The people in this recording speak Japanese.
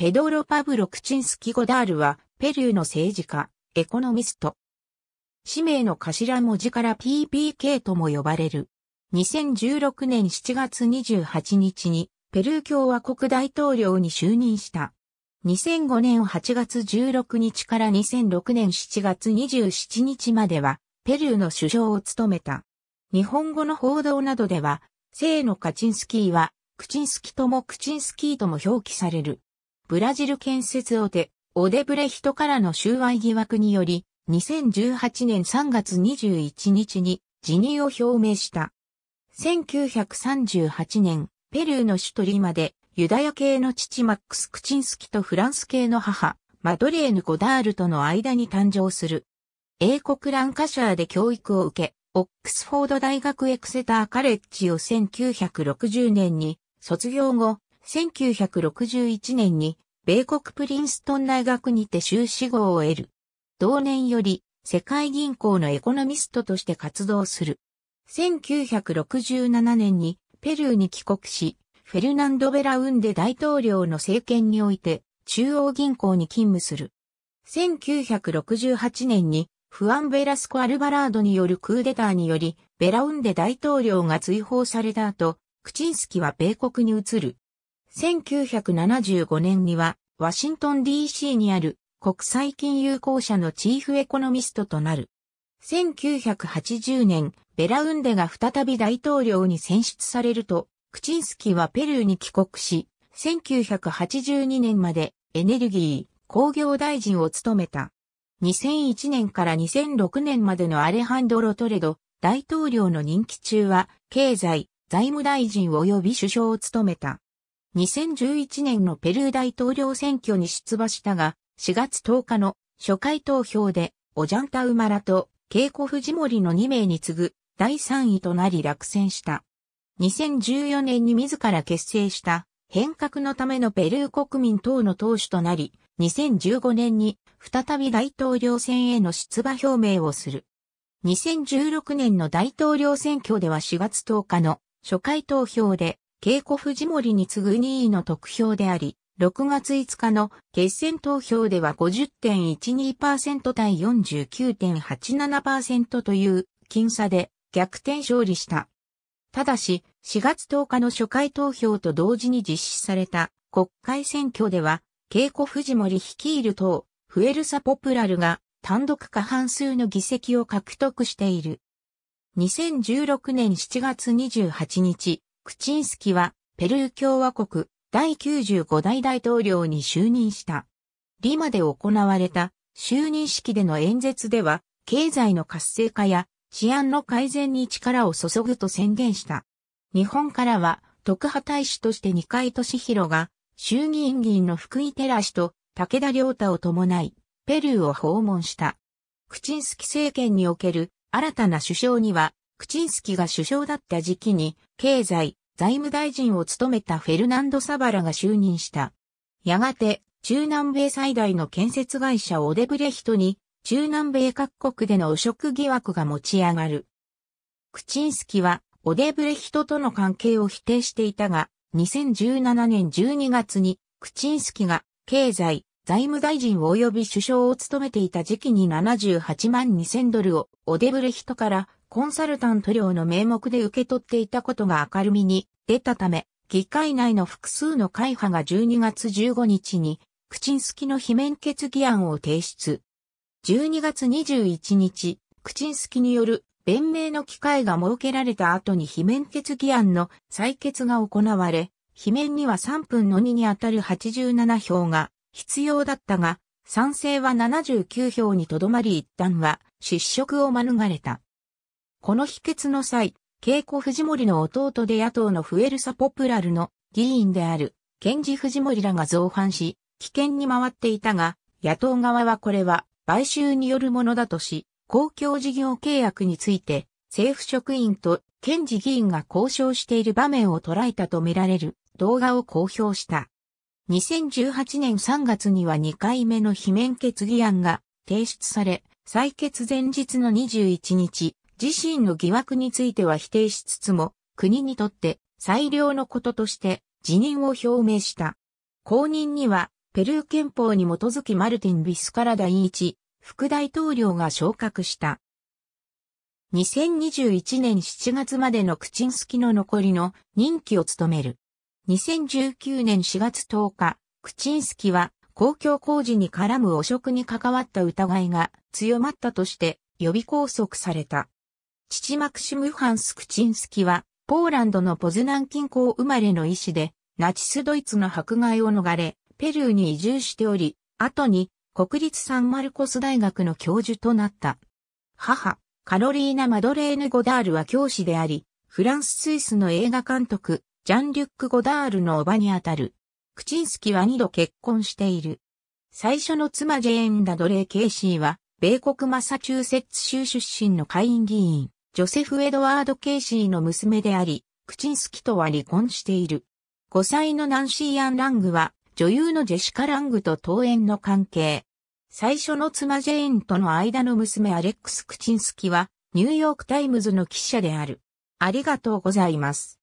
ペドロ・パブロ・クチンスキ・ゴダールは、ペルーの政治家、エコノミスト。氏名の頭文字から PPK とも呼ばれる。2016年7月28日に、ペルー共和国大統領に就任した。2005年8月16日から2006年7月27日までは、ペルーの首相を務めた。日本語の報道などでは、聖のカチンスキーは、クチンスキともクチンスキーとも表記される。ブラジル建設大手、オデブレヒトからの収賄疑惑により、2018年3月21日に辞任を表明した。1938年、ペルーの首都リマで、ユダヤ系の父マックス・クチンスキとフランス系の母、マドレーヌ・ゴダールとの間に誕生する。英国ランカシャーで教育を受け、オックスフォード大学エクセターカレッジを1960年に卒業後、1961年に米国プリンストン大学にて修士号を得る。同年より世界銀行のエコノミストとして活動する。1967年にペルーに帰国し、フェルナンド・ベラウンデ大統領の政権において中央銀行に勤務する。1968年にフアン・ベラスコ・アルバラードによるクーデターにより、ベラウンデ大統領が追放された後、クチンスキは米国に移る。1975年には、ワシントン DC にある国際金融公社のチーフエコノミストとなる。1980年、ベラウンデが再び大統領に選出されると、クチンスキーはペルーに帰国し、1982年までエネルギー、工業大臣を務めた。2001年から2006年までのアレハンドロ・トレド大統領の任期中は、経済、財務大臣及び首相を務めた。2011年のペルー大統領選挙に出馬したが、4月10日の初回投票で、オジャンタウマラとケイコフジモリの2名に次ぐ第3位となり落選した。2014年に自ら結成した変革のためのペルー国民党の党首となり、2015年に再び大統領選への出馬表明をする。2016年の大統領選挙では4月10日の初回投票で稽古藤森に次ぐ2位の得票であり、6月5日の決選投票では50.12%対49.87%という僅差で逆転勝利した。ただし、4月10日の初回投票と同時に実施された国会選挙では、稽古藤森率いる党、フエルサ・ポプラルが単独過半数の議席を獲得している。2016年7月28日、クチンスキは、ペルー共和国第95代大統領に就任した。リマで行われた就任式での演説では、経済の活性化や治安の改善に力を注ぐと宣言した。日本からは、特派大使として二階俊博が、衆議院議員の福井寺氏と武田良太を伴い、ペルーを訪問した。クチンスキ政権における新たな首相には、クチンスキが首相だった時期に、経済、財務大臣を務めたフェルナンド・サバラが就任した。やがて、中南米最大の建設会社オデブレヒトに、中南米各国での汚職疑惑が持ち上がる。クチンスキは、オデブレヒトとの関係を否定していたが、2017年12月に、クチンスキが、経済、財務大臣及び首相を務めていた時期に78万2000ドルをオデブレヒトからコンサルタント料の名目で受け取っていたことが明るみに出たため、議会内の複数の会派が12月15日に、クチンスキの非免決議案を提出。12月21日、クチンスキによる弁明の機会が設けられた後に非免決議案の採決が行われ、非免には3分の2にあたる87票が必要だったが、賛成は79票にとどまり一旦は失職を免れた。この秘訣の際、稽古藤森の弟で野党のフエルサ・ポプラルの議員である、ケンジ・藤森らが造反し、危険に回っていたが、野党側はこれは買収によるものだとし、公共事業契約について、政府職員とケンジ議員が交渉している場面を捉えたとみられる動画を公表した。2018年3月には2回目の罷免決議案が提出され、採決前日の21日、自身の疑惑については否定しつつも、国にとって最良のこととして辞任を表明した。後任には、ペルー憲法に基づきマルティン・ビスカラダ・第チ、副大統領が昇格した。2021年7月までのクチンスキの残りの任期を務める。2019年4月10日、クチンスキは公共工事に絡む汚職に関わった疑いが強まったとして予備拘束された。父マクシム・ハンスクチンスキは、ポーランドのポズナン近郊生まれの医師で、ナチスドイツの迫害を逃れ、ペルーに移住しており、後に国立サンマルコス大学の教授となった。母、カロリーナ・マドレーヌ・ゴダールは教師であり、フランス・スイスの映画監督、ジャン・リュック・ゴダールの叔母にあたる。クチンスキは二度結婚している。最初の妻ジェーン・ダドレー・ケイシーは、米国マサチューセッツ州出身の下院議員。ジョセフ・エドワード・ケイシーの娘であり、クチンスキとは離婚している。5歳のナンシー・アン・ラングは、女優のジェシカ・ラングと登園の関係。最初の妻ジェーンとの間の娘アレックス・クチンスキは、ニューヨーク・タイムズの記者である。ありがとうございます。